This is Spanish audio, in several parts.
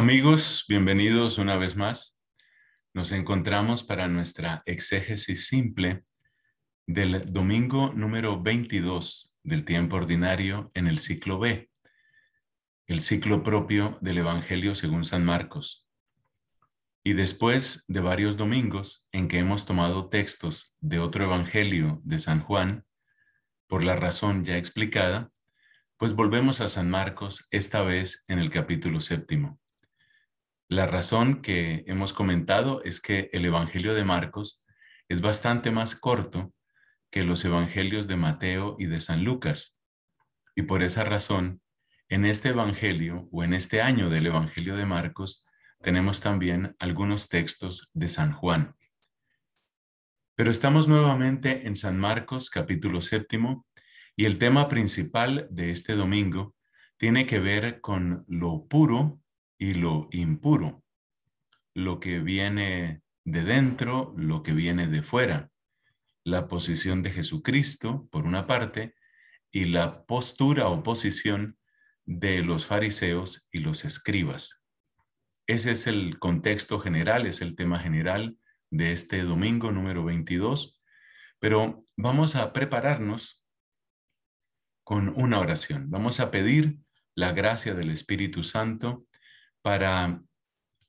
Amigos, bienvenidos una vez más. Nos encontramos para nuestra exégesis simple del domingo número 22 del tiempo ordinario en el ciclo B, el ciclo propio del Evangelio según San Marcos. Y después de varios domingos en que hemos tomado textos de otro Evangelio de San Juan, por la razón ya explicada, pues volvemos a San Marcos, esta vez en el capítulo séptimo. La razón que hemos comentado es que el Evangelio de Marcos es bastante más corto que los Evangelios de Mateo y de San Lucas. Y por esa razón, en este Evangelio o en este año del Evangelio de Marcos, tenemos también algunos textos de San Juan. Pero estamos nuevamente en San Marcos capítulo séptimo y el tema principal de este domingo tiene que ver con lo puro y lo impuro, lo que viene de dentro, lo que viene de fuera, la posición de Jesucristo, por una parte, y la postura o posición de los fariseos y los escribas. Ese es el contexto general, es el tema general de este domingo número 22, pero vamos a prepararnos con una oración. Vamos a pedir la gracia del Espíritu Santo para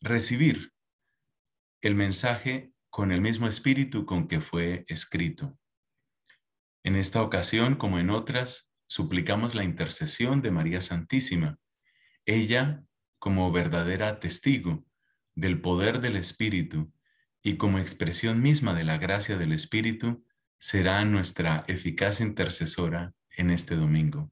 recibir el mensaje con el mismo espíritu con que fue escrito. En esta ocasión, como en otras, suplicamos la intercesión de María Santísima, ella como verdadera testigo del poder del Espíritu y como expresión misma de la gracia del Espíritu, será nuestra eficaz intercesora en este domingo.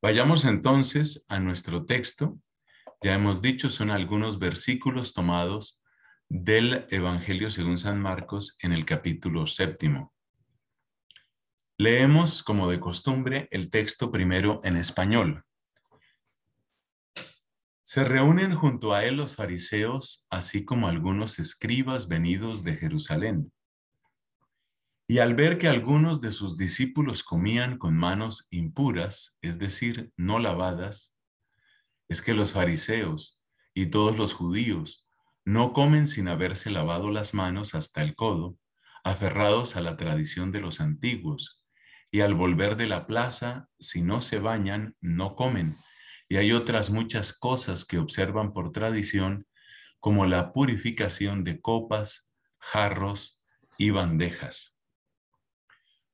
Vayamos entonces a nuestro texto. Ya hemos dicho, son algunos versículos tomados del Evangelio según San Marcos en el capítulo séptimo. Leemos, como de costumbre, el texto primero en español. Se reúnen junto a él los fariseos, así como algunos escribas venidos de Jerusalén. Y al ver que algunos de sus discípulos comían con manos impuras, es decir, no lavadas, es que los fariseos y todos los judíos no comen sin haberse lavado las manos hasta el codo, aferrados a la tradición de los antiguos, y al volver de la plaza, si no se bañan, no comen. Y hay otras muchas cosas que observan por tradición, como la purificación de copas, jarros y bandejas.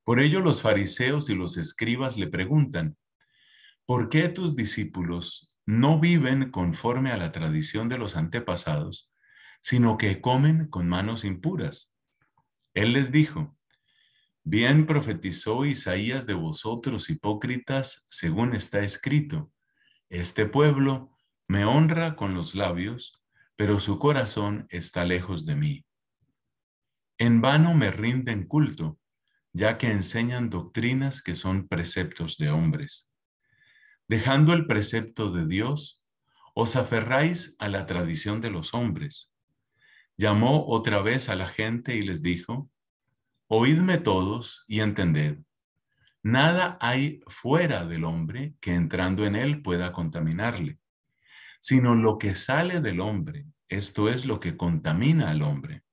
Por ello los fariseos y los escribas le preguntan, ¿por qué tus discípulos no viven conforme a la tradición de los antepasados, sino que comen con manos impuras? Él les dijo, bien profetizó Isaías de vosotros hipócritas, según está escrito, este pueblo me honra con los labios, pero su corazón está lejos de mí. En vano me rinden culto ya que enseñan doctrinas que son preceptos de hombres. Dejando el precepto de Dios, os aferráis a la tradición de los hombres. Llamó otra vez a la gente y les dijo, Oídme todos y entended, nada hay fuera del hombre que entrando en él pueda contaminarle, sino lo que sale del hombre, esto es lo que contamina al hombre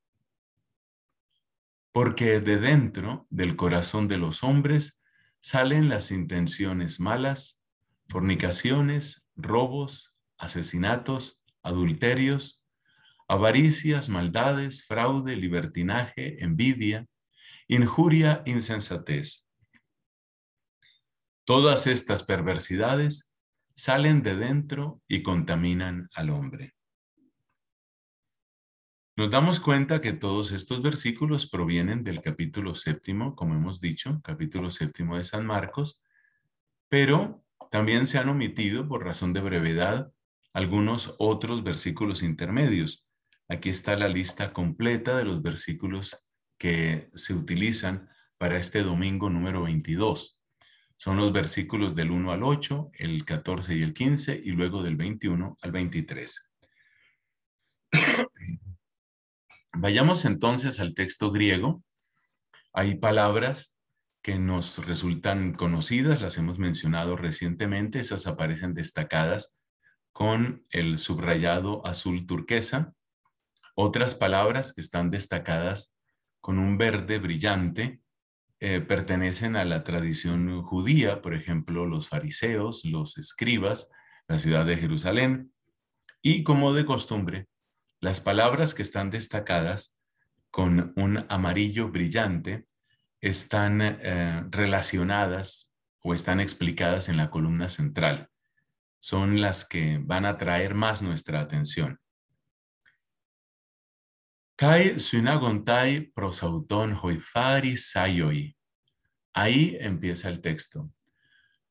porque de dentro del corazón de los hombres salen las intenciones malas, fornicaciones, robos, asesinatos, adulterios, avaricias, maldades, fraude, libertinaje, envidia, injuria, insensatez. Todas estas perversidades salen de dentro y contaminan al hombre. Nos damos cuenta que todos estos versículos provienen del capítulo séptimo, como hemos dicho, capítulo séptimo de San Marcos, pero también se han omitido, por razón de brevedad, algunos otros versículos intermedios. Aquí está la lista completa de los versículos que se utilizan para este domingo número 22. Son los versículos del 1 al 8, el 14 y el 15, y luego del 21 al 23. Vayamos entonces al texto griego. Hay palabras que nos resultan conocidas, las hemos mencionado recientemente, esas aparecen destacadas con el subrayado azul turquesa. Otras palabras que están destacadas con un verde brillante eh, pertenecen a la tradición judía, por ejemplo, los fariseos, los escribas, la ciudad de Jerusalén. Y como de costumbre, las palabras que están destacadas con un amarillo brillante están eh, relacionadas o están explicadas en la columna central. Son las que van a atraer más nuestra atención. Kai sunagontai prosauton hoifari sayoi. Ahí empieza el texto.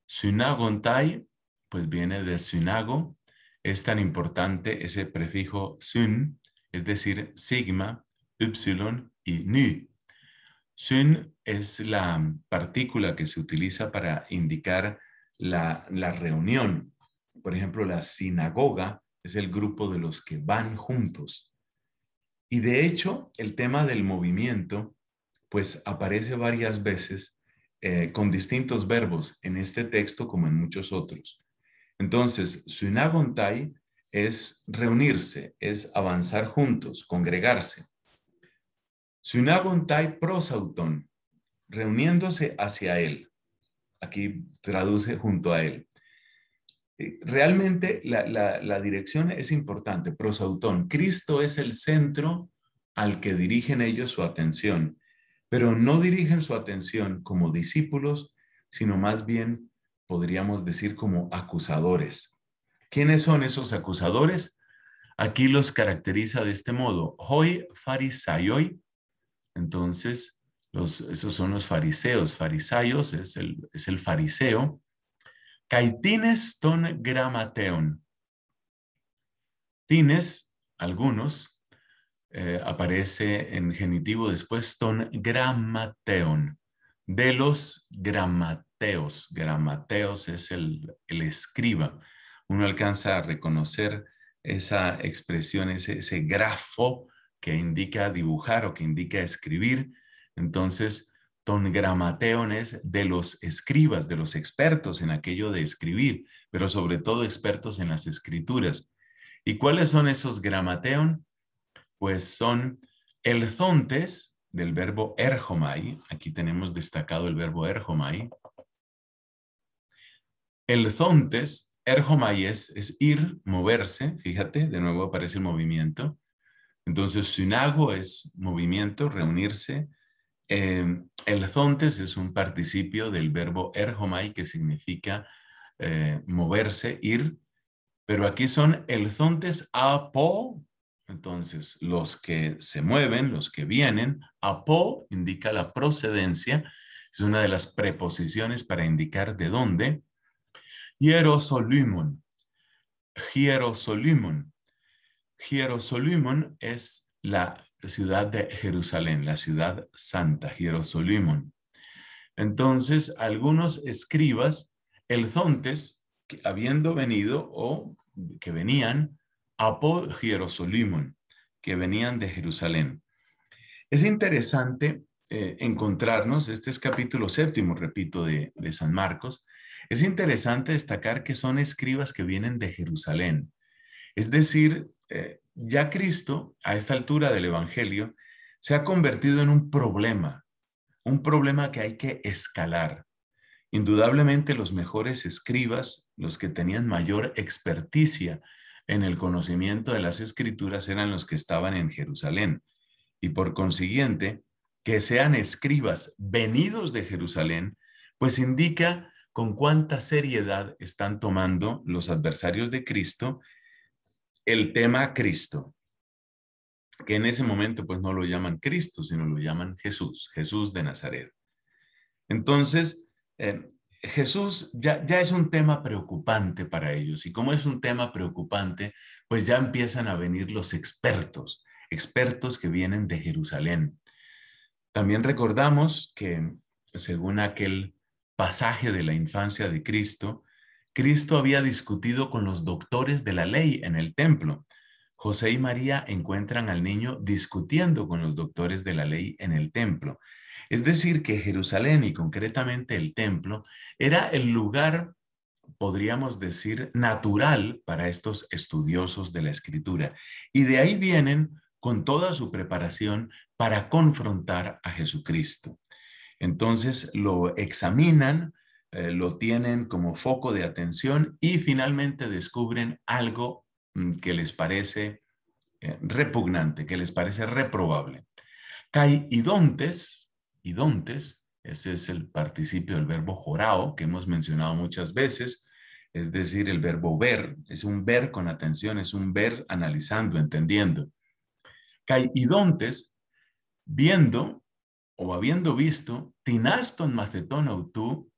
Sunagontai, pues viene de sunago, es tan importante ese prefijo sin, es decir, sigma, ypsilon y nu. Syn es la partícula que se utiliza para indicar la, reunión. Por ejemplo, la sinagoga es el grupo de los que van juntos. Y de hecho, el tema del movimiento, pues aparece varias veces eh, con distintos verbos en este texto como en muchos otros. Entonces, sunagontai es reunirse, es avanzar juntos, congregarse. Sunagontai prosautón, reuniéndose hacia él. Aquí traduce junto a él. Eh, realmente la, dirección es importante, prosautón. Cristo es el centro al que dirigen ellos su atención, pero no dirigen su atención como discípulos, sino más bien podríamos decir como acusadores. ¿Quiénes son esos acusadores? Aquí los caracteriza de este modo, hoy farisayoi, entonces esos son los fariseos, Farisayos es el, fariseo, caitines ton gramateon, tines, algunos, eh, aparece en genitivo después ton gramateon, de los gramateos. Gramateos es el, el escriba. Uno alcanza a reconocer esa expresión, ese, ese grafo que indica dibujar o que indica escribir. Entonces, ton gramateon es de los escribas, de los expertos en aquello de escribir, pero sobre todo expertos en las escrituras. ¿Y cuáles son esos gramateon? Pues son elzontes, del verbo erjomai, aquí tenemos destacado el verbo erjomai, el zontes, erjomai es, ir, moverse, fíjate, de nuevo aparece el movimiento, entonces sinago es movimiento, reunirse, em, el zontes es un participio del verbo erjomai que significa eh, moverse, ir, pero aquí son el zontes apo entonces, los que se mueven, los que vienen, Apó indica la procedencia, es una de las preposiciones para indicar de dónde. Hierosolimon, Hierosolimón. Hierosolimón es la ciudad de Jerusalén, la ciudad santa, Hierosolimón. Entonces, algunos escribas, el zontes, que habiendo venido o que venían, Apó Jerusalén, que venían de Jerusalén. Es interesante eh, encontrarnos, este es capítulo séptimo, repito, de, San Marcos, es interesante destacar que son escribas que vienen de Jerusalén. Es decir, eh, ya Cristo, a esta altura del Evangelio, se ha convertido en un problema, un problema que hay que escalar. Indudablemente los mejores escribas, los que tenían mayor experticia en el conocimiento de las escrituras eran los que estaban en Jerusalén. Y por consiguiente, que sean escribas venidos de Jerusalén, pues indica con cuánta seriedad están tomando los adversarios de Cristo el tema Cristo, que en ese momento pues no lo llaman Cristo, sino lo llaman Jesús, Jesús de Nazaret. Entonces, eh, Jesús ya, es un tema preocupante para ellos y como es un tema preocupante, pues ya empiezan a venir los expertos, expertos que vienen de Jerusalén. También recordamos que según aquel pasaje de la infancia de Cristo, Cristo había discutido con los doctores de la ley en el templo. José y María encuentran al niño discutiendo con los doctores de la ley en el templo. Es decir, que Jerusalén y concretamente el templo era el lugar, podríamos decir, natural para estos estudiosos de la escritura. Y de ahí vienen con toda su preparación para confrontar a Jesucristo. Entonces lo examinan, eh, lo tienen como foco de atención y finalmente descubren algo mm, que les parece eh, repugnante, que les parece reprobable. idontes idontes, ese es el participio del verbo jorao que hemos mencionado muchas veces, es decir, el verbo ver, es un ver con atención, es un ver analizando, entendiendo. Caidontes, viendo o habiendo visto, tinaston macetona autú,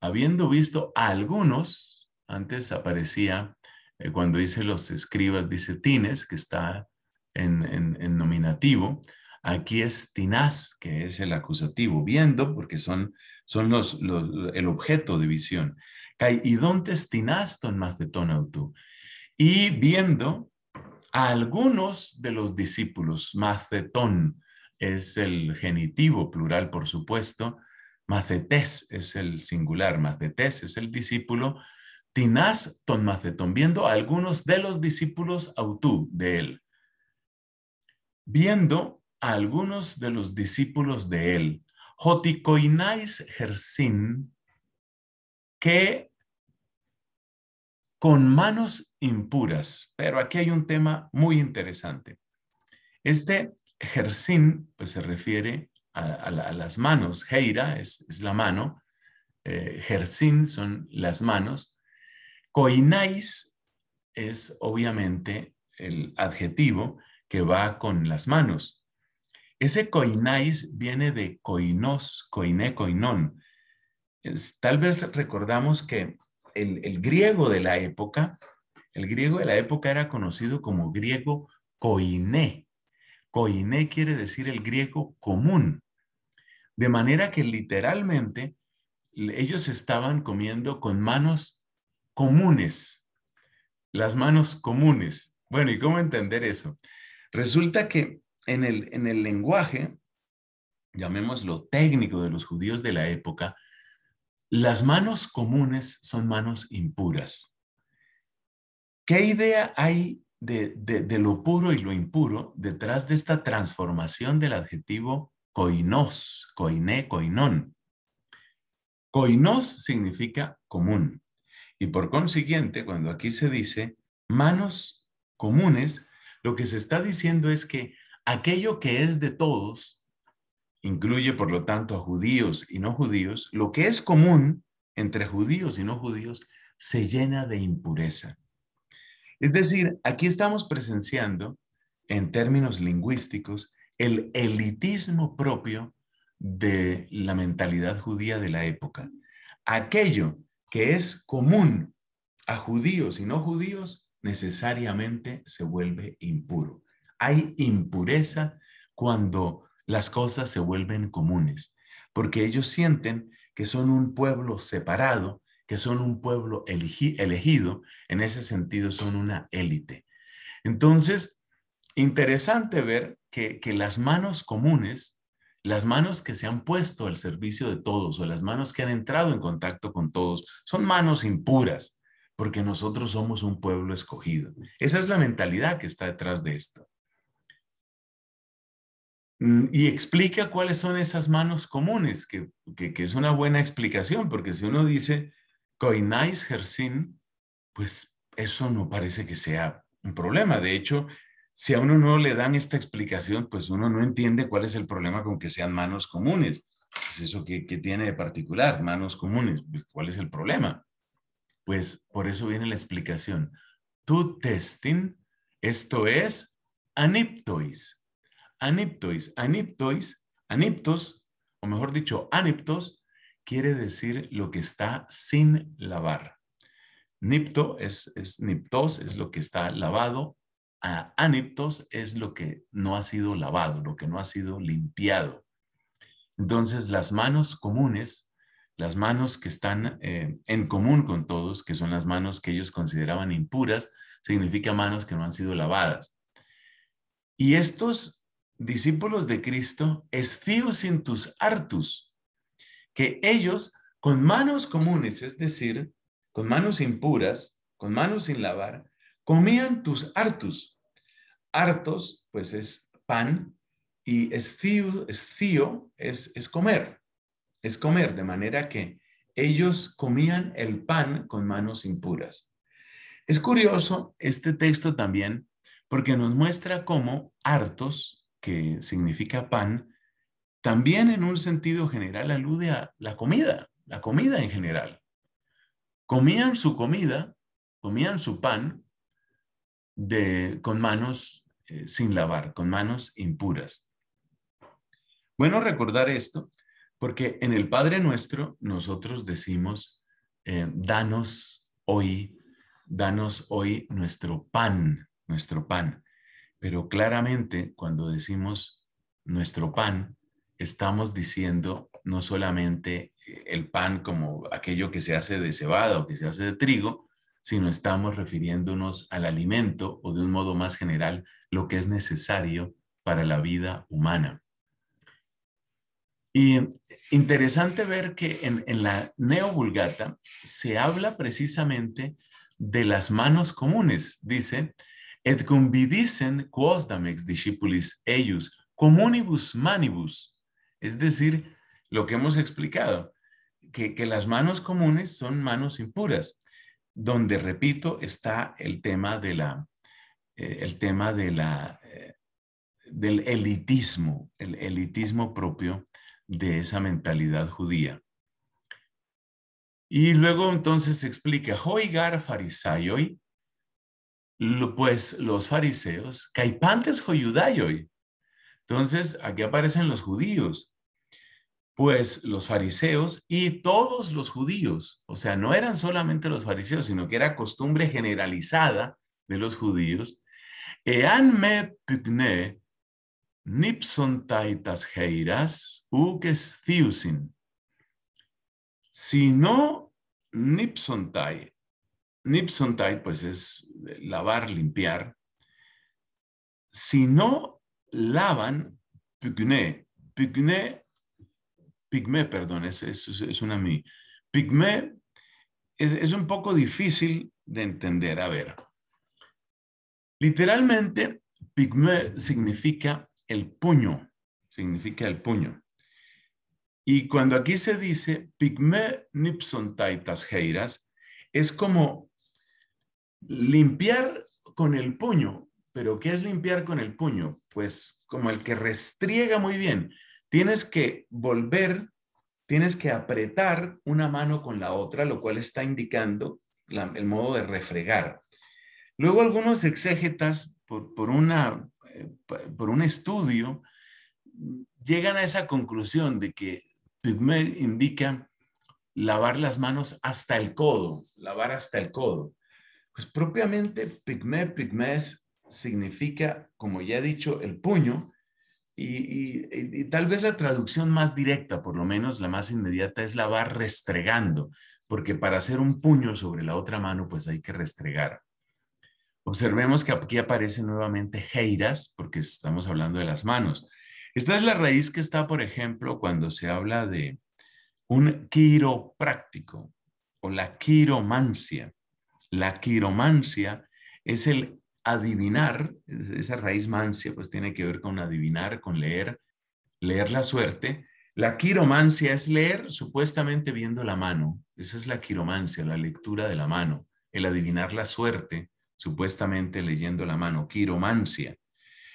habiendo visto a algunos, antes aparecía, eh, cuando dice los escribas, dice tines, que está en, en nominativo, Aquí es tinás, que es el acusativo, viendo, porque son, son los, el objeto de visión. es tinás, ton macetón, autú? Y viendo a algunos de los discípulos, macetón es el genitivo plural, por supuesto, macetés es el singular, macetés es el discípulo, Tinás ton macetón, viendo a algunos de los discípulos autú de él. Viendo algunos de los discípulos de él, Joticoinais Gersin, que con manos impuras, pero aquí hay un tema muy interesante. Este Gersin pues, se refiere a, las manos, Heira es, la mano, eh, Gersín son las manos, Coinais es obviamente el adjetivo que va con las manos. Ese koinais viene de koinos, koine, coinón. tal vez recordamos que el, el, griego de la época, el griego de la época era conocido como griego coiné. Coiné quiere decir el griego común. De manera que literalmente ellos estaban comiendo con manos comunes, las manos comunes. Bueno, ¿y cómo entender eso? Resulta que en el, en el lenguaje, llamémoslo técnico de los judíos de la época, las manos comunes son manos impuras. ¿Qué idea hay de, lo puro y lo impuro detrás de esta transformación del adjetivo koinos, koiné, koinón? Koinos significa común. Y por consiguiente, cuando aquí se dice manos comunes, lo que se está diciendo es que Aquello que es de todos, incluye por lo tanto a judíos y no judíos, lo que es común entre judíos y no judíos se llena de impureza. Es decir, aquí estamos presenciando, en términos lingüísticos, el elitismo propio de la mentalidad judía de la época. Aquello que es común a judíos y no judíos necesariamente se vuelve impuro. Hay impureza cuando las cosas se vuelven comunes, porque ellos sienten que son un pueblo separado, que son un pueblo elegido, en ese sentido son una élite. Entonces, interesante ver que, las manos comunes, las manos que se han puesto al servicio de todos o las manos que han entrado en contacto con todos, son manos impuras, porque nosotros somos un pueblo escogido. Esa es la mentalidad que está detrás de esto. Mm, y explica cuáles son esas manos comunes, que, es una buena explicación, porque si uno dice coinais hersin, pues eso no parece que sea un problema. De hecho, si a uno no le dan esta explicación, pues uno no entiende cuál es el problema con que sean manos comunes. Pues eso que, tiene de particular, manos comunes, pues, ¿cuál es el problema? Pues por eso viene la explicación. To testing, esto es aniptois, Aniptois, aniptois, aniptos, o mejor dicho, aniptos, quiere decir lo que está sin lavar. Nipto es, es niptos, es lo que está lavado. A aniptos es lo que no ha sido lavado, lo que no ha sido limpiado. Entonces, las manos comunes, las manos que están eh, en común con todos, que son las manos que ellos consideraban impuras, significa manos que no han sido lavadas. Y estos discípulos de Cristo, tus artus, que ellos con manos comunes, es decir, con manos impuras, con manos sin lavar, comían tus hartus. Hartos, pues es pan, y estío, es, es comer, es comer, de manera que ellos comían el pan con manos impuras. Es curioso este texto también, porque nos muestra cómo hartos que significa pan, también en un sentido general alude a la comida, la comida en general. Comían su comida, comían su pan de, con manos eh, sin lavar, con manos impuras. Bueno recordar esto, porque en el Padre Nuestro nosotros decimos, eh, danos hoy, danos hoy nuestro pan, nuestro pan. Pero claramente cuando decimos nuestro pan, estamos diciendo no solamente eh, el pan como aquello que se hace de cebada o que se hace de trigo, sino estamos refiriéndonos al alimento o de un modo más general lo que es necesario para la vida humana. Y interesante ver que en, la Neovulgata se habla precisamente de las manos comunes. Dice, et quosdam quosdamex discipulis ellos, comunibus manibus. Es decir, lo que hemos explicado, que, que las manos comunes son manos impuras, donde, repito, está el tema de la, eh, el tema de la, eh, del elitismo, el elitismo propio de esa mentalidad judía. Y luego entonces explica, hoigar farisayoi pues los fariseos, caipantes joyudayoi. Entonces, aquí aparecen los judíos. Pues los fariseos y todos los judíos, o sea, no eran solamente los fariseos, sino que era costumbre generalizada de los judíos. Ean me nipson taitas heiras ukes Si no nipsontai Nipsontai, pues es lavar, limpiar. Si no lavan, pugné pugné pigmé, perdón, es, es, es una mi. Pigmé es, un poco difícil de entender. A ver, literalmente, pigme significa el puño, significa el puño. Y cuando aquí se dice pigme nipson es como Limpiar con el puño. ¿Pero qué es limpiar con el puño? Pues como el que restriega muy bien. Tienes que volver, tienes que apretar una mano con la otra, lo cual está indicando el modo de refregar. Luego algunos exégetas, por, por eh, un estudio, llegan a esa conclusión de que Pigme indica lavar las manos hasta el codo, lavar hasta el codo. Pues propiamente pigme, pigmes significa, como ya he dicho, el puño, y, tal vez la traducción más directa, por lo menos la más inmediata, es la va restregando, porque para hacer un puño sobre la otra mano, pues hay que restregar. Observemos que aquí aparece nuevamente heiras, porque estamos hablando de las manos. Esta es la raíz que está, por ejemplo, cuando se habla de un quiropráctico o la quiromancia. La quiromancia es el adivinar, esa raíz mancia pues tiene que ver con adivinar, con leer, leer la suerte. La quiromancia es leer supuestamente viendo la mano. Esa es la quiromancia, la lectura de la mano, el adivinar la suerte supuestamente leyendo la mano, quiromancia.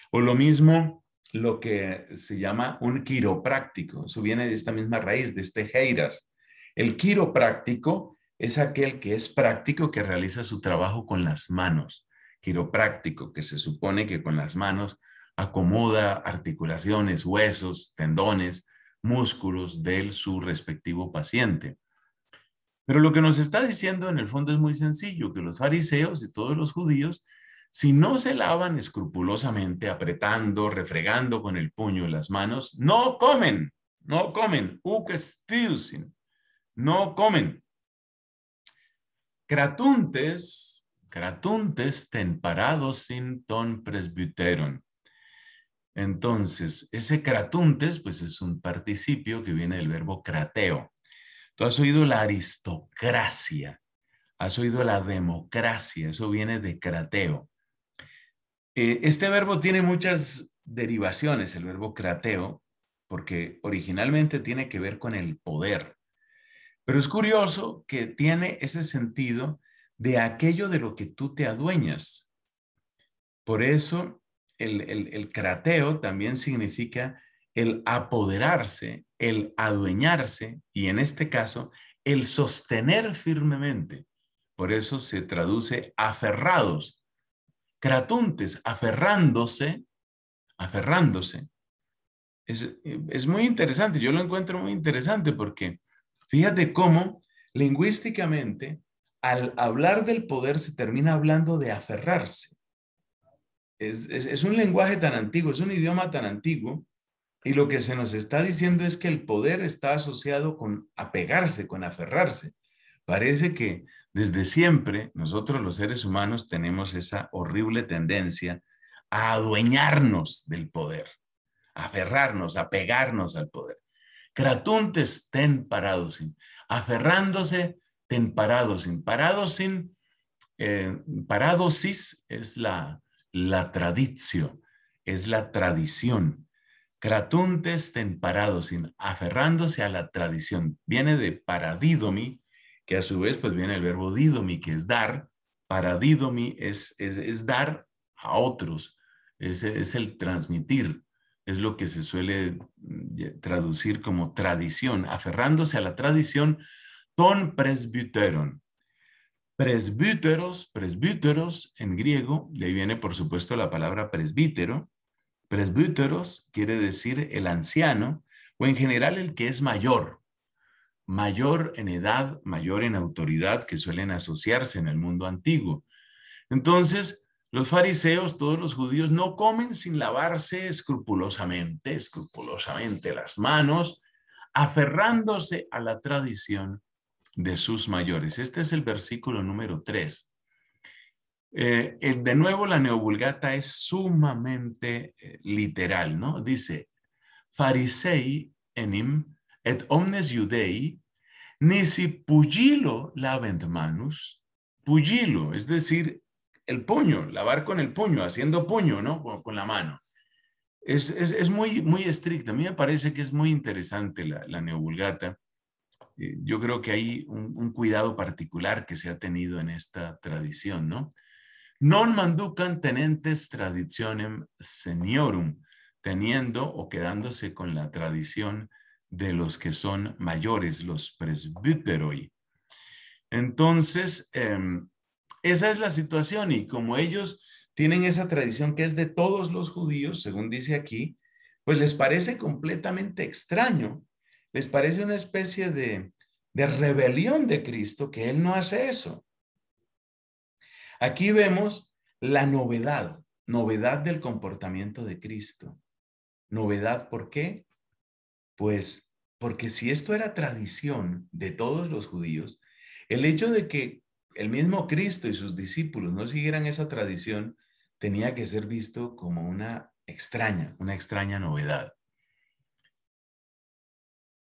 O lo mismo lo que se llama un quiropráctico. Eso viene de esta misma raíz, de este heiras. El quiropráctico es aquel que es práctico, que realiza su trabajo con las manos, quiropráctico, que se supone que con las manos acomoda articulaciones, huesos, tendones, músculos de su respectivo paciente. Pero lo que nos está diciendo en el fondo es muy sencillo, que los fariseos y todos los judíos, si no se lavan escrupulosamente, apretando, refregando con el puño las manos, no comen, no comen, no comen. Cratuntes, cratuntes temparados sin ton presbiteron. Entonces, ese cratuntes, pues es un participio que viene del verbo crateo. Tú has oído la aristocracia, has oído la democracia, eso viene de crateo. Eh, este verbo tiene muchas derivaciones, el verbo crateo, porque originalmente tiene que ver con el poder. Pero es curioso que tiene ese sentido de aquello de lo que tú te adueñas. Por eso el, el, crateo también significa el apoderarse, el adueñarse y en este caso el sostener firmemente. Por eso se traduce aferrados, cratuntes, aferrándose, aferrándose. es muy interesante, yo lo encuentro muy interesante porque Fíjate cómo lingüísticamente, al hablar del poder, se termina hablando de aferrarse. Es, un lenguaje tan antiguo, es un idioma tan antiguo, y lo que se nos está diciendo es que el poder está asociado con apegarse, con aferrarse. Parece que desde siempre nosotros los seres humanos tenemos esa horrible tendencia a adueñarnos del poder, a aferrarnos, a pegarnos al poder. Cratuntes ten paradosin. aferrándose ten paradosin. sin, parados sin, eh, paradosis es la, la tradición, es la tradición. Cratuntes ten paradosin, aferrándose a la tradición. Viene de paradidomi, que a su vez pues viene el verbo didomi, que es dar. Paradidomi es, dar a otros, es el transmitir es lo que se suele mm, traducir como tradición, aferrándose a la tradición ton presbyteron. Presbíteros, presbíteros en griego, de ahí viene por supuesto la palabra presbítero. Presbíteros quiere decir el anciano o en general el que es mayor, mayor en edad, mayor en autoridad que suelen asociarse en el mundo antiguo. Entonces, los fariseos, todos los judíos, no comen sin lavarse escrupulosamente, escrupulosamente las manos, aferrándose a la tradición de sus mayores. Este es el versículo número 3. Eh, de nuevo, la neovulgata es sumamente eh, literal, ¿no? Dice, farisei enim et omnes judei nisi pugilo lavent manus, pugilo, es decir, el puño, lavar con el puño, haciendo puño, ¿no? Con, la mano. Es, muy, muy estricta. A mí me parece que es muy interesante la, neovulgata. Eh, yo creo que hay un, cuidado particular que se ha tenido en esta tradición, ¿no? Non manducan tenentes traditionem seniorum, teniendo o quedándose con la tradición de los que son mayores, los presbíteroi. Entonces, em, esa es la situación y como ellos tienen esa tradición que es de todos los judíos, según dice aquí, pues les parece completamente extraño, les parece una especie de, de rebelión de Cristo que Él no hace eso. Aquí vemos la novedad, novedad del comportamiento de Cristo. Novedad, ¿por qué? Pues porque si esto era tradición de todos los judíos, el hecho de que el mismo Cristo y sus discípulos no siguieran esa tradición, tenía que ser visto como una extraña, una extraña novedad.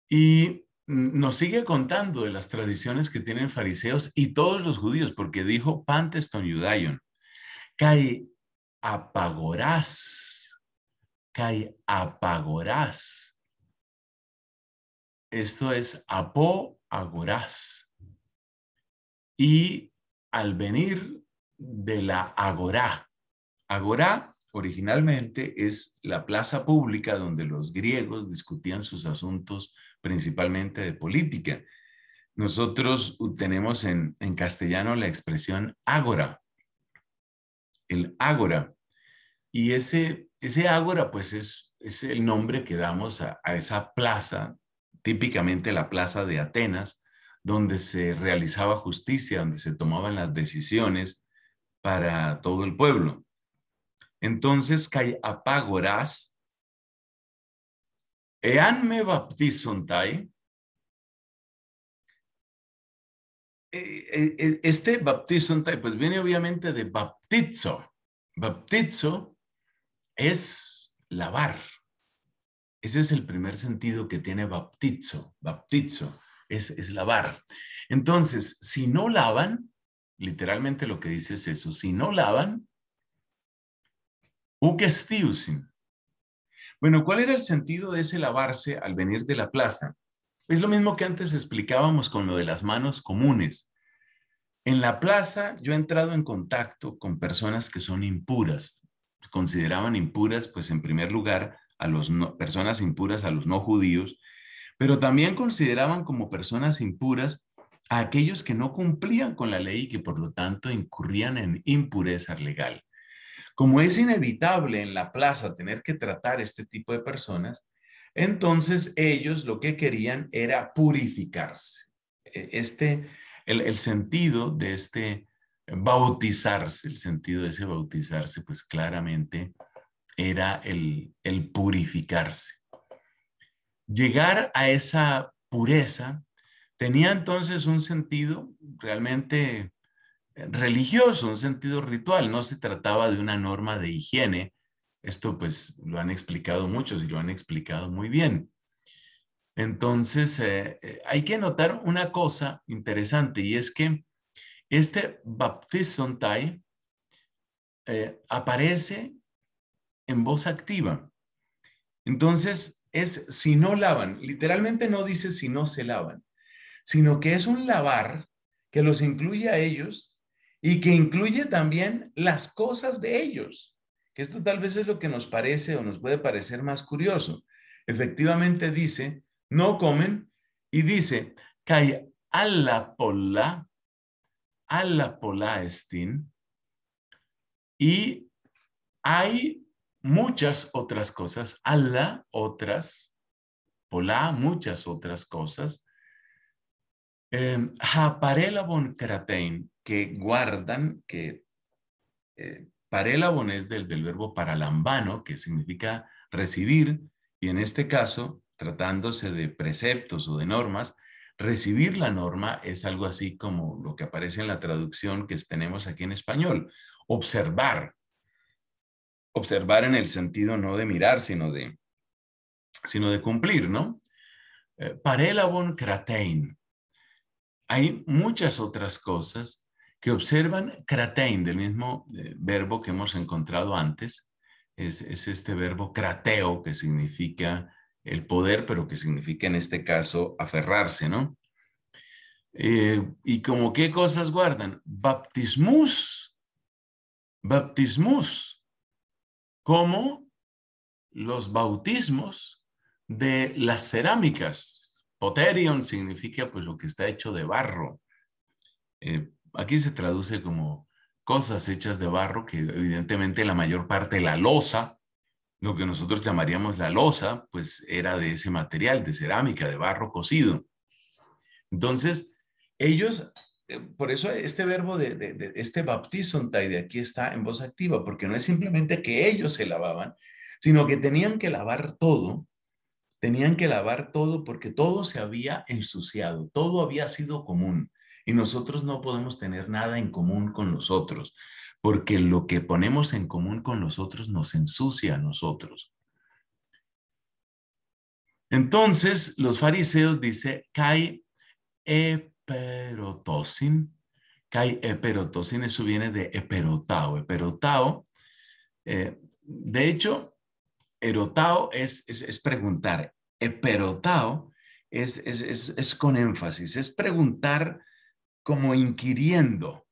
Y nos sigue contando de las tradiciones que tienen fariseos y todos los judíos, porque dijo Panteston Judaion, Kai apagorás, cae apagorás. Esto es apó y al venir de la agora, agora originalmente es la plaza pública donde los griegos discutían sus asuntos principalmente de política. Nosotros tenemos en, castellano la expresión agora, el agora. Y ese, agora pues es, el nombre que damos a esa plaza, típicamente la plaza de Atenas, donde se realizaba justicia, donde se tomaban las decisiones para todo el pueblo. Entonces, kai apagoras, ean me baptizontai, eh, eh, eh, este baptizontai, pues viene obviamente de baptizo. Baptizo es lavar. Ese es el primer sentido que tiene baptizo, baptizo es, es lavar. Entonces, si no lavan, literalmente lo que dice es eso, si no lavan, ukestiusin. Bueno, ¿cuál era el sentido de ese lavarse al venir de la plaza? Es lo mismo que antes explicábamos con lo de las manos comunes. En la plaza yo he entrado en contacto con personas que son impuras. Consideraban impuras, pues en primer lugar, a las personas impuras, a los no judíos, pero también consideraban como personas impuras a aquellos que no cumplían con la ley y que por lo tanto incurrían en impureza legal. Como es inevitable en la plaza tener que tratar este tipo de personas, entonces ellos lo que querían era purificarse. E, este, el, sentido de este bautizarse, el sentido de ese bautizarse, pues claramente era el purificarse. Llegar a esa pureza tenía entonces un sentido realmente eh, religioso, un sentido ritual, no se trataba de una norma de higiene. Esto pues lo han explicado muchos y lo han explicado muy bien. Entonces, eh, eh, hay que notar una cosa interesante y es que este baptisontai aparece en voz activa. Entonces, es si no lavan. Literalmente no dice si no se lavan, sino que es un lavar que los incluye a ellos y que incluye también las cosas de ellos. Que esto tal vez es lo que nos parece o nos puede parecer más curioso. Efectivamente dice, no comen y dice, que a la pola, a la pola estin, y hay muchas otras cosas, a la, otras, pola, muchas otras cosas, em, parélabon Kratein, que guardan, que eh, parelabon es del, del verbo paralambano, que significa recibir, y en este caso, tratándose de preceptos o de normas, recibir la norma es algo así como lo que aparece en la traducción que tenemos aquí en español, observar, observar en el sentido no de mirar, sino de, sino de cumplir, ¿no? Eh, Parelabon kratein. Hay muchas otras cosas que observan kratein, del mismo eh, verbo que hemos encontrado antes. Es, este verbo krateo, que significa el poder, pero que significa en este caso aferrarse, ¿no? Eh, y como qué cosas guardan? Baptismus, baptismus, como los bautismos de las cerámicas. Poterion significa pues lo que está hecho de barro. Eh, aquí se traduce como cosas hechas de barro, que evidentemente la mayor parte de la losa, lo que nosotros llamaríamos la losa, pues era de ese material, de cerámica, de barro cocido. Entonces, ellos eh, por eso este verbo de, este baptizontai de aquí está en voz activa, porque no es simplemente que ellos se lavaban, sino que tenían que lavar todo, tenían que lavar todo porque todo se había ensuciado, todo había sido común y nosotros no podemos tener nada en común con los otros, porque lo que ponemos en común con los otros nos ensucia a nosotros. Entonces, los fariseos dice, kai eperotosin. Kai eperotosin, eso viene de eperotao. Eperotao, eh, de hecho, erotao es, es, preguntar. Eperotao es, es, con énfasis, es preguntar como inquiriendo.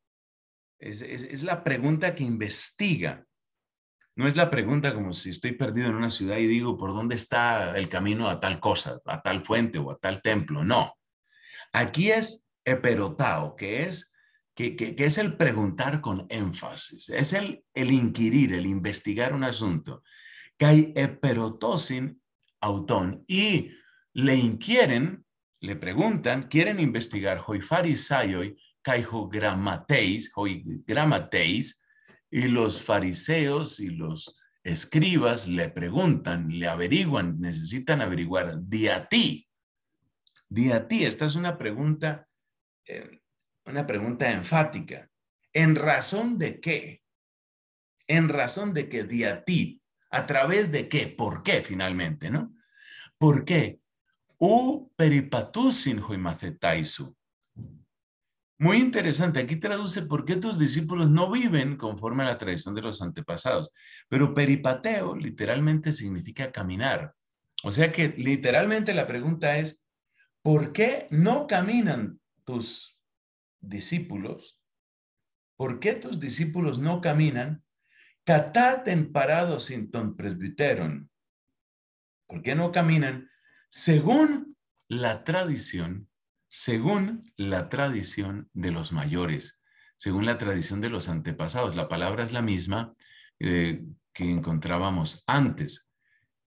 es la pregunta que investiga. No es la pregunta como si estoy perdido en una ciudad y digo, ¿por dónde está el camino a tal cosa, a tal fuente o a tal templo? No. Aquí es eperotao, que es, que, es el preguntar con énfasis, es el, inquirir, el investigar un asunto. Que eperotosin autón y le inquieren, le preguntan, quieren investigar hoy gramateis hoy gramateis y los fariseos y los escribas le preguntan, le averiguan, necesitan averiguar, de a ti, día a ti, Esta es una pregunta, eh, una pregunta enfática. ¿En razón de qué? ¿En razón de qué di a ti? ¿A través de qué? ¿Por qué finalmente, no? ¿Por qué? U peripatusin Muy interesante, aquí traduce por qué tus discípulos no viven conforme a la tradición de los antepasados. Pero peripateo literalmente significa caminar. O sea que literalmente la pregunta es, ¿Por qué no caminan tus discípulos? ¿Por qué tus discípulos no caminan? Cataten parados sin ton presbiteron. ¿Por qué no caminan? Según la tradición, según la tradición de los mayores, según la tradición de los antepasados. La palabra es la misma eh, que encontrábamos antes.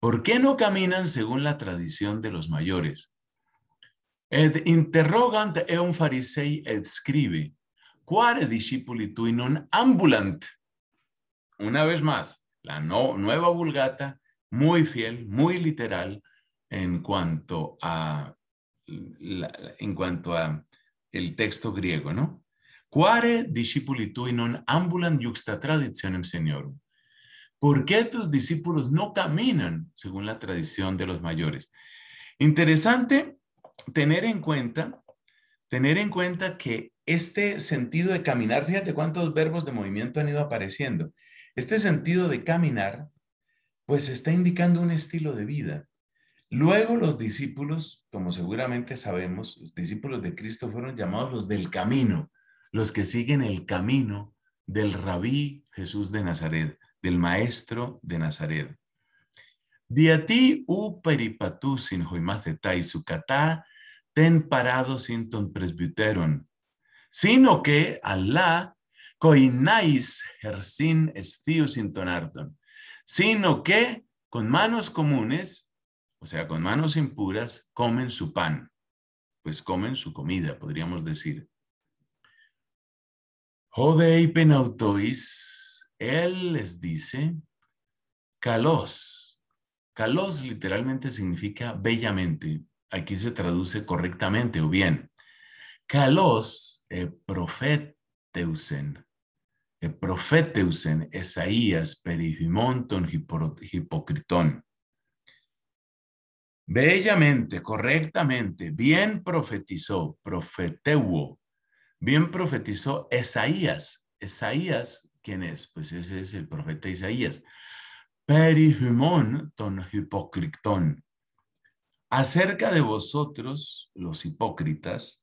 ¿Por qué no caminan según la tradición de los mayores? Et interrogant un farisei escribe, cuare quare discipuli tui non ambulant? Una vez más, la no, nueva vulgata, muy fiel, muy literal en cuanto a, en cuanto a el texto griego, ¿no? Quare discipuli tui non ambulant juxta traditionem seniorum. ¿Por qué tus discípulos no caminan según la tradición de los mayores? Interesante tener en cuenta, tener en cuenta que este sentido de caminar, fíjate cuántos verbos de movimiento han ido apareciendo. Este sentido de caminar, pues está indicando un estilo de vida. Luego los discípulos, como seguramente sabemos, los discípulos de Cristo fueron llamados los del camino, los que siguen el camino del rabí Jesús de Nazaret, del maestro de Nazaret. Diati u peripatú sin hoimas y su catá, ten parado sin ton presbiteron, sino que alá coinais hersin estío sin tonarton, sino que con manos comunes, o sea, con manos impuras, comen su pan, pues comen su comida, podríamos decir. Jodei penautois, él les dice, calos, Kalos literalmente significa bellamente. Aquí se traduce correctamente o bien. Kalos, eh, profeteusen, eh, profeteusen, Esaías, Perigimonton, Hipocritón. Bellamente, correctamente, bien profetizó, profeteuo, bien profetizó Esaías. Esaías, ¿quién es? Pues ese es el profeta Isaías. Perihumon ton hipocritón. Acerca de vosotros, los hipócritas,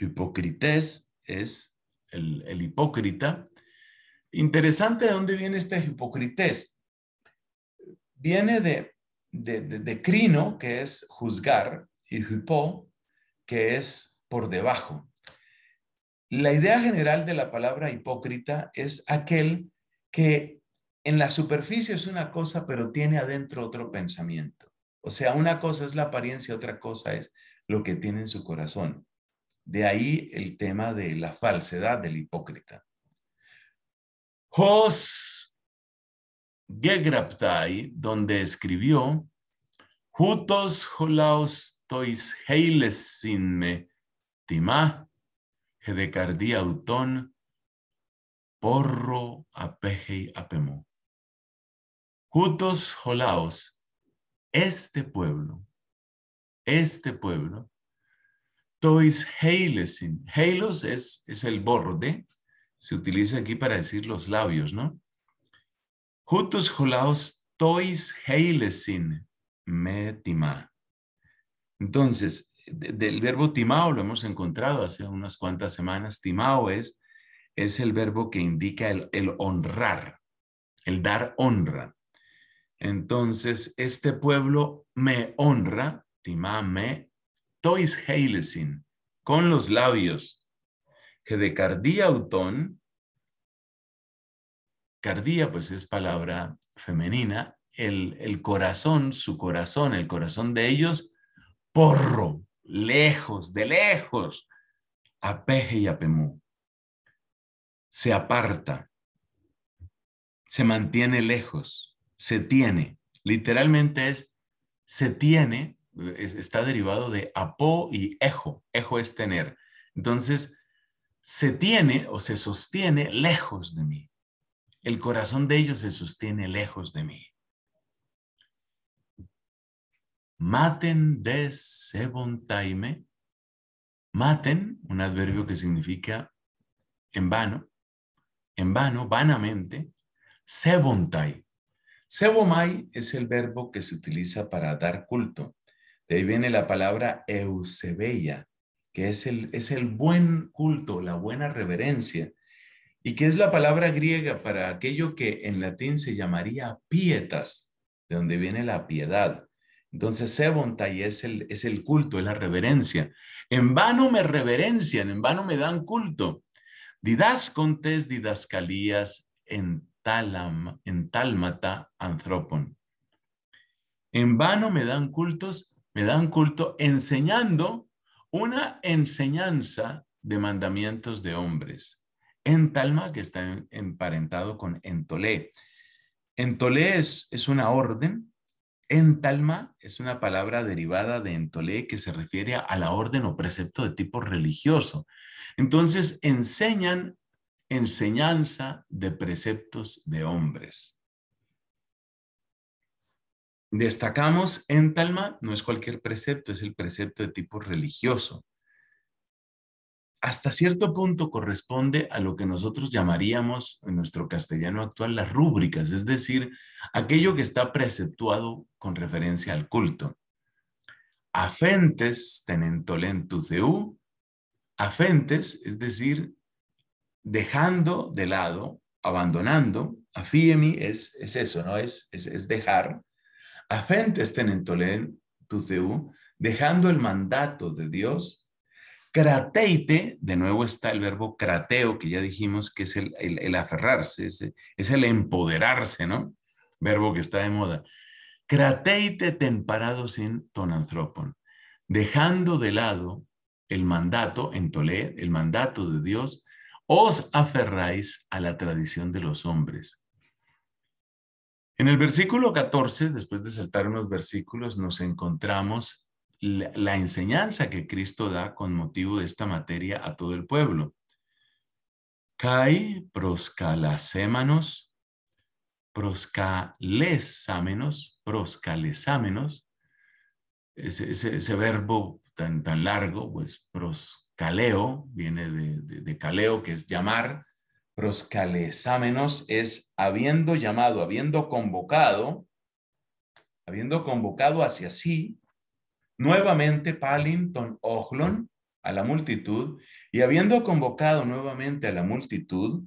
Hipócrites es el, hipócrita. Interesante de dónde viene este hipócrites. Viene de, crino, que es juzgar, y hipó, que es por debajo. La idea general de la palabra hipócrita es aquel que en la superficie es una cosa, pero tiene adentro otro pensamiento. O sea, una cosa es la apariencia, otra cosa es lo que tiene en su corazón. De ahí el tema de la falsedad del hipócrita. Jos Gegraptai, donde escribió, Jutos holaos tois heiles me timá, gedecardí auton, porro apegei apemo". Jutos Jolaos, este pueblo, este pueblo, Tois Heilesin, Heilos es, es el borde, se utiliza aquí para decir los labios, ¿no? Jutos Jolaos, Tois Heilesin, metima. Entonces, del verbo timao lo hemos encontrado hace unas cuantas semanas. Timao es, el verbo que indica el honrar, el dar honra. Entonces, este pueblo me honra, timame, tois heilesin, con los labios, que de cardía autón, cardía pues es palabra femenina, el, el corazón, su corazón, el corazón de ellos, porro, lejos, de lejos, apeje y apemú, se aparta, se mantiene lejos se tiene. Literalmente es se tiene, está derivado de apó y ejo. Ejo es tener. Entonces, se tiene o se sostiene lejos de mí. El corazón de ellos se sostiene lejos de mí. Maten de sebontaime. Maten, un adverbio que significa en vano, en vano, vanamente, sebontai, Sebomai es el verbo que se utiliza para dar culto. De ahí viene la palabra eusebeia, que es el, es el buen culto, la buena reverencia, y que es la palabra griega para aquello que en latín se llamaría pietas, de donde viene la piedad. Entonces, sebontai es el, es el culto, es la reverencia. En vano me reverencian, en vano me dan culto. Didascontes, didascalías, en en Talmata, anthropon. En vano me dan cultos, me dan culto enseñando una enseñanza de mandamientos de hombres. En talma, que está emparentado con entolé. Entolé es, una orden. Entalma es una palabra derivada de entolé que se refiere a la orden o precepto de tipo religioso. Entonces, enseñan enseñanza de preceptos de hombres. Destacamos en Talma, no es cualquier precepto, es el precepto de tipo religioso. Hasta cierto punto corresponde a lo que nosotros llamaríamos en nuestro castellano actual las rúbricas, es decir, aquello que está preceptuado con referencia al culto. Afentes tenentolentu deu, afentes, es decir, dejando de lado, abandonando, afiemi es, es eso, ¿no? Es, es, es dejar. Afentes tenentole, tu dejando el mandato de Dios. Crateite, de nuevo está el verbo crateo, que ya dijimos que es el, el, aferrarse, es, el empoderarse, ¿no? Verbo que está de moda. Crateite temparados en tonanthropon, dejando de lado el mandato en el mandato de Dios, os aferráis a la tradición de los hombres. En el versículo 14, después de saltar unos versículos, nos encontramos la, enseñanza que Cristo da con motivo de esta materia a todo el pueblo. Cai proscalasémanos, proscalesámenos, proscalesámenos, ese, ese verbo tan, tan largo, pues pros, Caleo viene de, caleo, que es llamar, proscalesámenos es habiendo llamado, habiendo convocado, habiendo convocado hacia sí, nuevamente Palinton ojlon, a la multitud, y habiendo convocado nuevamente a la multitud,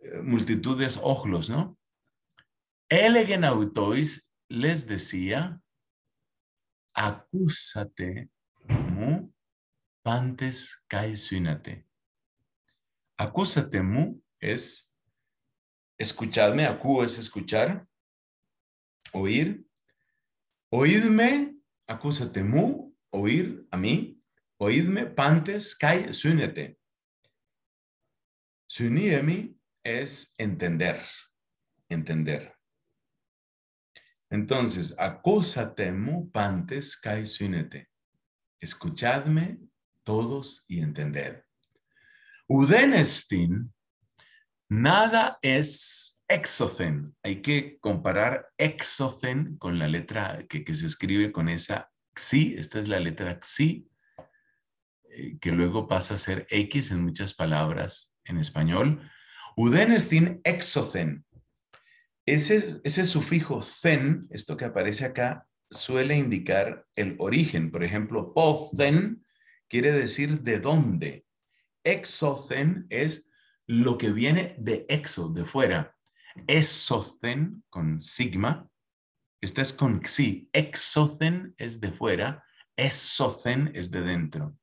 eh, multitudes ojlos, ¿no? autois les decía, acúsate pantes kai Acúsate es escuchadme, acú es escuchar, oír. Oídme, acúsate oír a mí. Oídme, pantes, kai, suinate. Suniemi es entender, entender. Entonces, acúsate pantes, kai, suinete. Escuchadme todos y entended. Udenestin, nada es exocen. Hay que comparar exocen con la letra que, se escribe con esa xi. Esta es la letra xi, eh, que luego pasa a ser X en muchas palabras en español. Udenestin exocen. Ese, ese sufijo zen, esto que aparece acá, suele indicar el origen. Por ejemplo, pozen quiere decir de dónde. Exocen es lo que viene de exo, de fuera. Exocen con sigma. Esta es con xi. Exocen es de fuera. Exozen es de dentro.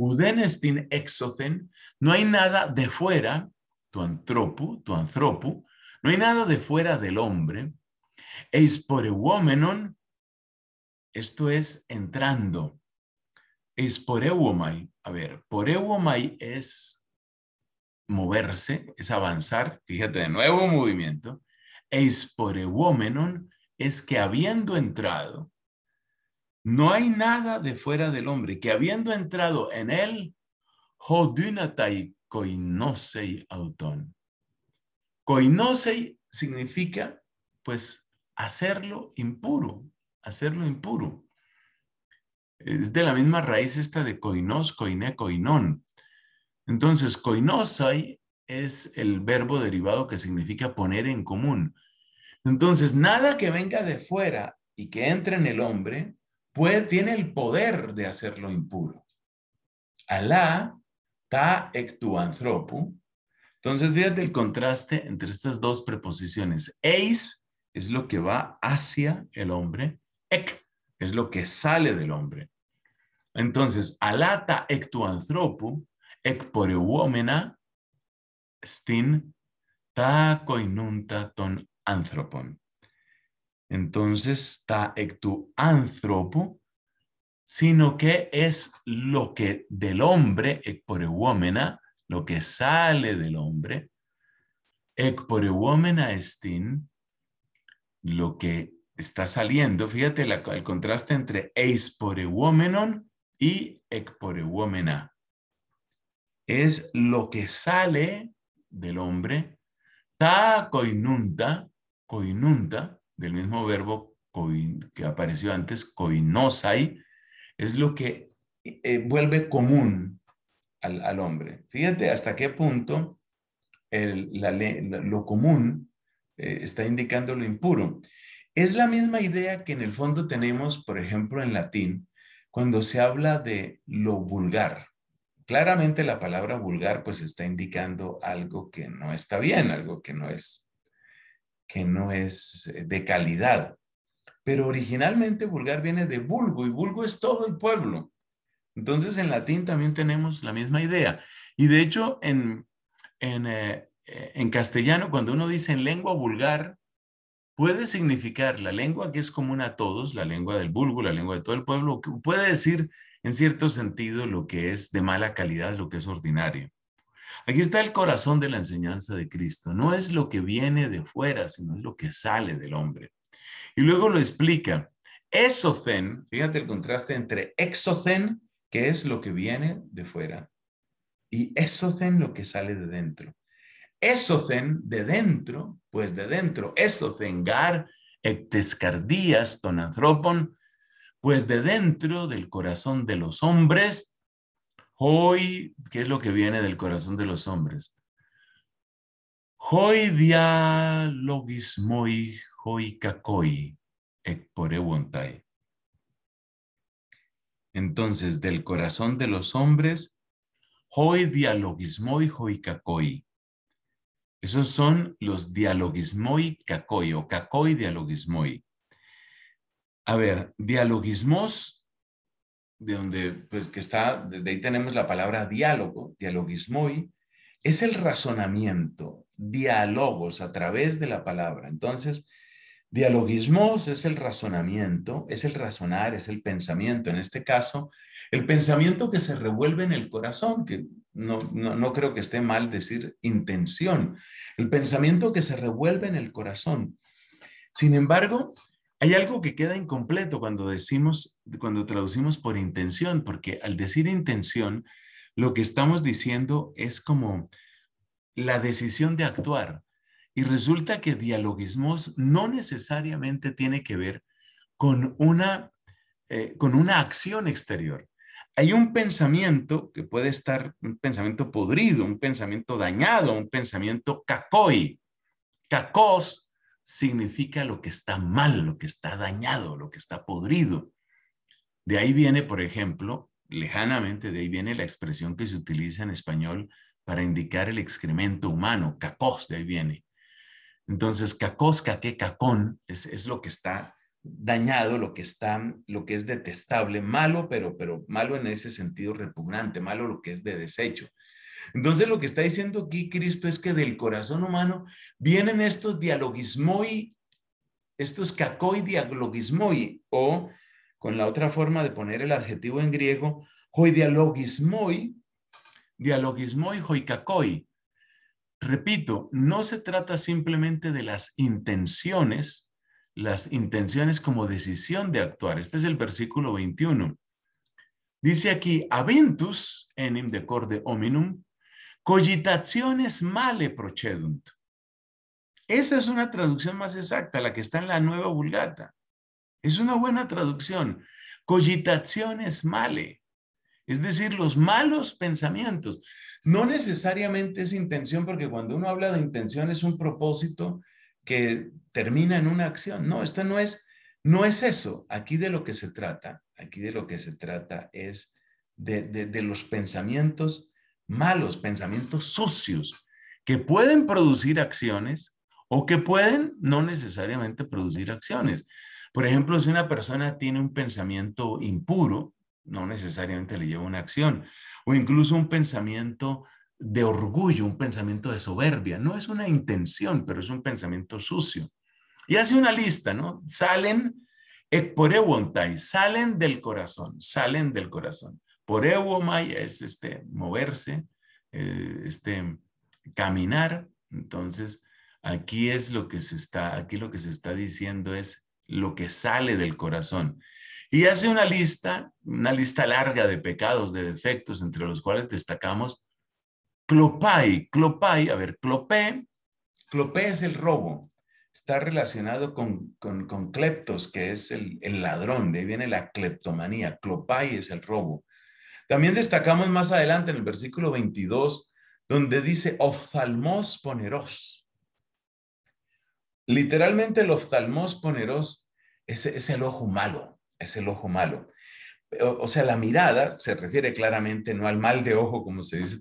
Udenestin exocen, no hay nada de fuera, tu antropu, tu antropu, no hay nada de fuera del hombre. Eis por Eisporeuomenon, esto es entrando. Es poreuomai. A ver, poreuomai es moverse, es avanzar. Fíjate, de nuevo un movimiento. Es poreuomenon es que habiendo entrado, no hay nada de fuera del hombre, que habiendo entrado en él, hodunatai koinosei auton. Koinosei significa, pues, hacerlo impuro, hacerlo impuro. Es de la misma raíz esta de koinos, koiné, koinón. Entonces, koinosai es el verbo derivado que significa poner en común. Entonces, nada que venga de fuera y que entre en el hombre puede, tiene el poder de hacerlo impuro. Alá ta ectuanthropu. Entonces, fíjate el contraste entre estas dos preposiciones. Eis es lo que va hacia el hombre es lo que sale del hombre. Entonces, alata ek tu anthropo, stin, ta coinunta ton anthropon. Entonces, ta ek sino que es lo que del hombre, ek lo que sale del hombre, ek poreuomena, lo que está saliendo, fíjate el contraste entre eisporeuomenon y poreuomena. Es lo que sale del hombre, ta coinunta, coinunta, del mismo verbo que apareció antes, coinosai, es lo que eh, vuelve común al, hombre. Fíjate hasta qué punto el, lo común eh, está indicando lo impuro. Es la misma idea que en el fondo tenemos, por ejemplo, en latín, cuando se habla de lo vulgar. Claramente la palabra vulgar pues está indicando algo que no está bien, algo que no es que no es eh, de calidad. Pero originalmente vulgar viene de vulgo y vulgo es todo el pueblo. Entonces en latín también tenemos la misma idea. Y de hecho en, en, eh, eh, en castellano cuando uno dice en lengua vulgar, puede significar la lengua que es común a todos, la lengua del vulgo, la lengua de todo el pueblo, puede decir en cierto sentido lo que es de mala calidad, lo que es ordinario. Aquí está el corazón de la enseñanza de Cristo. No es lo que viene de fuera, sino es lo que sale del hombre. Y luego lo explica. Exocen, fíjate el contraste entre exocen, que es lo que viene de fuera, y exocen, lo que sale de dentro. Esocen de dentro, pues de dentro, gar ectescardías, tonanthropon, pues de dentro del corazón de los hombres, hoy, ¿qué es lo que viene del corazón de los hombres? Hoy dialogismoi, hoy kakoi ekporewontai. Entonces, del corazón de los hombres, hoy dialogismoi, hoy kakoi esos son los dialogismoi kakoi o kakoi dialogismoi. A ver, dialogismos, de donde, pues que está, desde ahí tenemos la palabra diálogo, dialogismoi, es el razonamiento, diálogos a través de la palabra. Entonces, Dialogismos es el razonamiento, es el razonar, es el pensamiento. En este caso, el pensamiento que se revuelve en el corazón, que no, no, no, creo que esté mal decir intención, el pensamiento que se revuelve en el corazón. Sin embargo, hay algo que queda incompleto cuando decimos, cuando traducimos por intención, porque al decir intención, lo que estamos diciendo es como la decisión de actuar, y resulta que dialoguismos no necesariamente tiene que ver con una, eh, con una acción exterior. Hay un pensamiento que puede estar, un pensamiento podrido, un pensamiento dañado, un pensamiento cacoy. Cacos significa lo que está mal, lo que está dañado, lo que está podrido. De ahí viene, por ejemplo, lejanamente de ahí viene la expresión que se utiliza en español para indicar el excremento humano, cacos, de ahí viene. Entonces, cacos, que cacón, es, lo que está dañado, lo que está, lo que es detestable, malo, pero, pero malo en ese sentido repugnante, malo lo que es de desecho. Entonces, lo que está diciendo aquí Cristo es que del corazón humano vienen estos dialogismoi, estos cacoi dialogismoi, o con la otra forma de poner el adjetivo en griego, hoi dialogismoi, dialogismoi hoi cacoi, Repito, no se trata simplemente de las intenciones, las intenciones como decisión de actuar. Este es el versículo 21. Dice aquí, aventus enim decorde hominum, cogitaciones male procedunt. Esa es una traducción más exacta, la que está en la nueva vulgata. Es una buena traducción. Cogitaciones male es decir, los malos pensamientos. No necesariamente es intención, porque cuando uno habla de intención es un propósito que termina en una acción. No, esto no es, no es eso. Aquí de lo que se trata, aquí de lo que se trata es de, de los pensamientos malos, pensamientos socios, que pueden producir acciones o que pueden no necesariamente producir acciones. Por ejemplo, si una persona tiene un pensamiento impuro, no necesariamente le lleva a una acción, o incluso un pensamiento de orgullo, un pensamiento de soberbia. No es una intención, pero es un pensamiento sucio. Y hace una lista, ¿no? Salen, eh, por ewontai, salen del corazón, salen del corazón. por es este, moverse, eh, este, caminar. Entonces, aquí es lo que se está, aquí lo que se está diciendo es lo que sale del corazón. Y hace una lista, una lista larga de pecados, de defectos, entre los cuales destacamos clopai. Clopai, a ver, clopé, clopé es el robo. Está relacionado con, cleptos, que es el, ladrón. De ahí viene la cleptomanía. Clopai es el robo. También destacamos más adelante en el versículo 22, donde dice oftalmos poneros. Literalmente el oftalmos poneros es el ojo malo es el ojo malo. Eh, o, sea, la mirada se refiere claramente no al mal de ojo, como se, dice,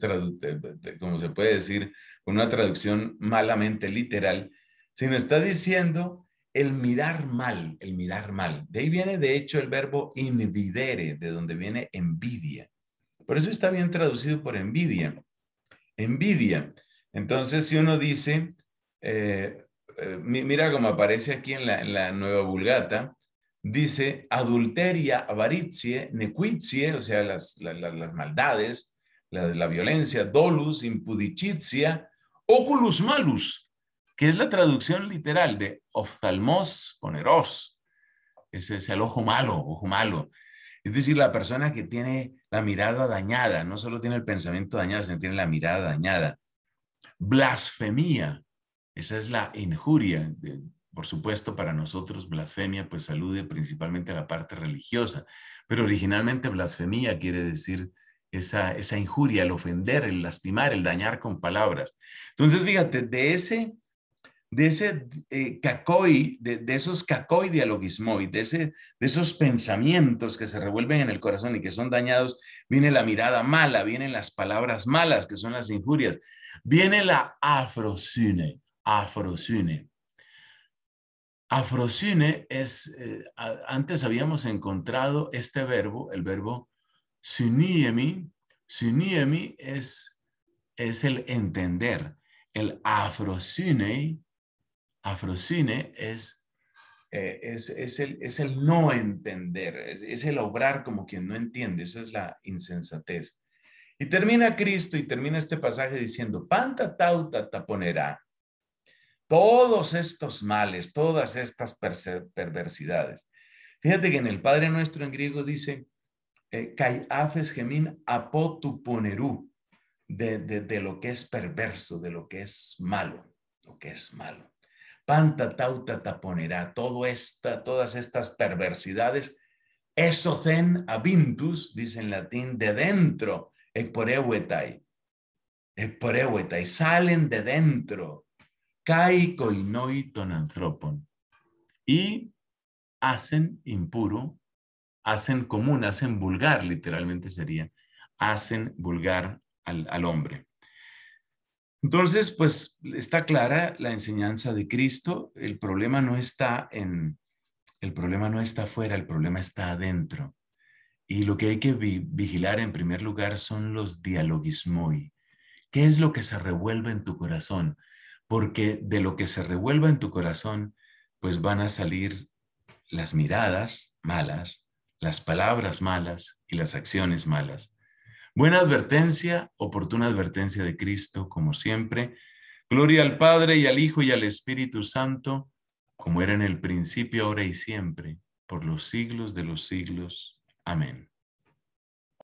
como se puede decir con una traducción malamente literal, sino está diciendo el mirar mal, el mirar mal. De ahí viene, de hecho, el verbo invidere, de donde viene envidia. Por eso está bien traducido por envidia. Envidia. Entonces, si uno dice, eh, eh, mira como aparece aquí en la Nueva Vulgata, dice adulteria, avaritie, nequitie, o sea, las, maldades, la, violencia, dolus, impudicitia, oculus malus, que es la traducción literal de oftalmos, poneros, ese es el ojo malo, ojo malo. Es decir, la persona que tiene la mirada dañada, no solo tiene el pensamiento dañado, sino tiene la mirada dañada. Blasfemia, esa es la injuria, de, por supuesto, para nosotros blasfemia pues salude principalmente a la parte religiosa, pero originalmente blasfemia quiere decir esa, esa injuria, el ofender, el lastimar, el dañar con palabras. Entonces, fíjate, de ese, de ese eh, de, de, esos cacoy y de, ese, de esos pensamientos que se revuelven en el corazón y que son dañados, viene la mirada mala, vienen las palabras malas, que son las injurias, viene la afrocine, afrocine. Afrocine es, eh, antes habíamos encontrado este verbo, el verbo siniemi. Siniemi es, es el entender. El afrocine, afrocine es, eh, es, es, el, es, el, no entender, es, el obrar como quien no entiende, esa es la insensatez. Y termina Cristo y termina este pasaje diciendo, panta tauta taponera, todos estos males, todas estas perversidades. Fíjate que en el Padre Nuestro en griego dice, eh, de, de lo que es perverso, de lo que es malo, lo que es malo. Panta tauta taponera, todo esta, todas estas perversidades, esocen avintus, dice en latín, de dentro, por salen de dentro, kai koinoi antropon Y hacen impuro, hacen común, hacen vulgar, literalmente sería, hacen vulgar al, hombre. Entonces, pues está clara la enseñanza de Cristo, el problema no está en, el problema no está afuera, el problema está adentro. Y lo que hay que vigilar en primer lugar son los dialogismoi. ¿Qué es lo que se revuelve en tu corazón? porque de lo que se revuelva en tu corazón, pues van a salir las miradas malas, las palabras malas y las acciones malas. Buena advertencia, oportuna advertencia de Cristo, como siempre. Gloria al Padre y al Hijo y al Espíritu Santo, como era en el principio, ahora y siempre, por los siglos de los siglos. Amén.